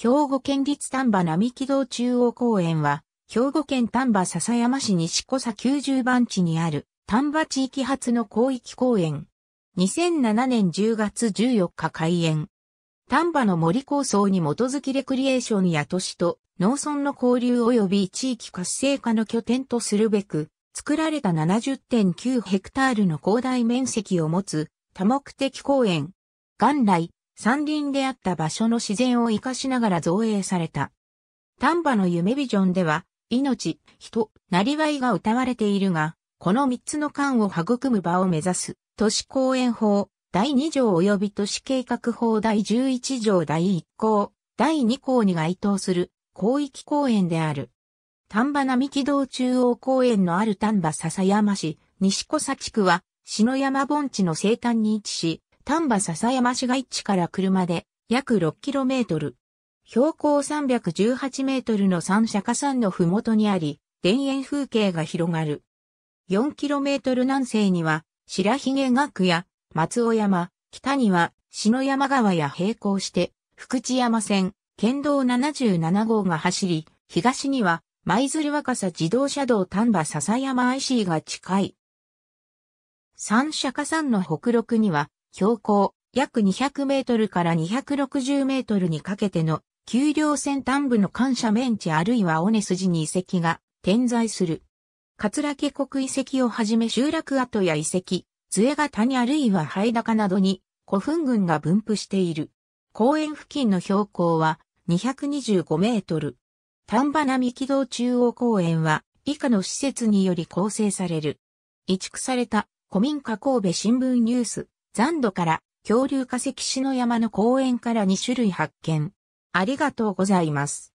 兵庫県立丹波並木道中央公園は、兵庫県丹波笹山市西小佐90番地にある丹波地域発の広域公園。2007年10月14日開園。丹波の森構想に基づきレクリエーションや都市と農村の交流及び地域活性化の拠点とするべく、作られた70.9ヘクタールの広大面積を持つ多目的公園。元来、山林であった場所の自然を活かしながら造営された。丹波の夢ビジョンでは、命、人、なりわいが歌われているが、この三つの間を育む場を目指す、都市公園法、第二条及び都市計画法第十一条第一項、第二項に該当する広域公園である。丹波並木道中央公園のある丹波笹山市、西小佐地区は、篠山盆地の西端に位置し、丹波笹山市街地から車で約 6km。標高318メートルの三釈迦山のふもとにあり、田園風景が広がる。4キロメートル南西には、白髭岳や松尾山、北には篠山川や並行して、福知山線、県道77号が走り、東には、舞鶴若狭自動車道丹波笹山 IC が近い。三釈迦山の北麓には、標高約200メートルから260メートルにかけての丘陵先端部の感謝面地あるいは尾根筋に遺跡が点在する。桂家国遺跡をはじめ集落跡や遺跡、杖型谷あるいは灰高などに古墳群が分布している。公園付近の標高は225メートル。丹波並木道中央公園は以下の施設により構成される。移築された古民家神戸新聞ニュース残土から恐竜化石死の山の公園から2種類発見。ありがとうございます。